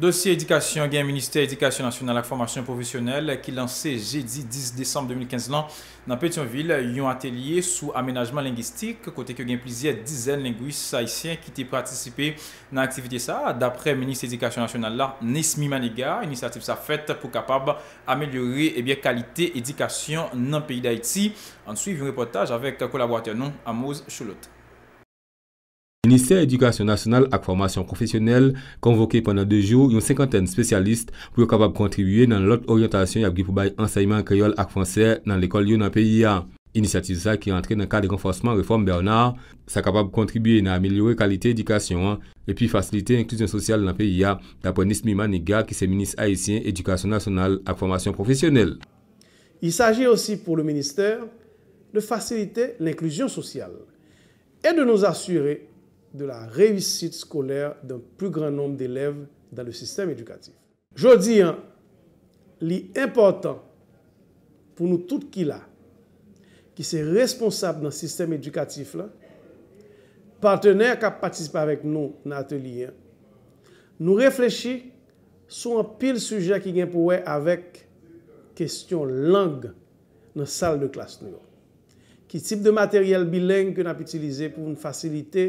Dosye edikasyon gen minister edikasyon nasyonal ak formasyon profesyonel ki lansè jedi 10 desanm 2015 lan nan Petionville yon atelier sou amenajman lingistik kote ke gen plizye dizen lingwis sahisyen ki te pratisipe nan aktivite sa. Dapre minister edikasyon nasyonal la Nesmi Manega, inisiatif sa fèt pou kapab amelyore kalite eh edikasyon nan peyi d'Haïti. An sou yon reportaj avek kolaboratè anon Amoz Choulot. Ministère éducation nationale ak formation professionnelle konvoqué pendant deux jours yon cinquantaine spécialistes pou yon kapab kontribuye nan lotte orientasyon yap Gripoubaï enseignement kriol ak fransè nan l'école yon apé ya. Initiativisa ki rentré nan kade renforcement réforme Bernard sa kapab kontribuye nan améliorer kalité éducation et puis faciliter l'inclusion sociale l'apé ya d'aponiste Miman Niga ki se ministre haïtien éducation nationale ak formation professionnelle. Y s'agit aussi pour le ministère de faciliter l'inclusion sociale et de nous assurer de la rewisite skolèr d'un plus grand nombre d'élèves dans le système éducatif. Jodi, li important pou nou tout kila ki se responsable dans le système éducatif, partenèr kap patispe avec nou nan atelier, nou reflechi sou an pil sujet ki gen pou wè avèk kèstyon lang nan sal de klas nou. Ki tip de materiel bilèng ki nan ap utilize pou nou fasilite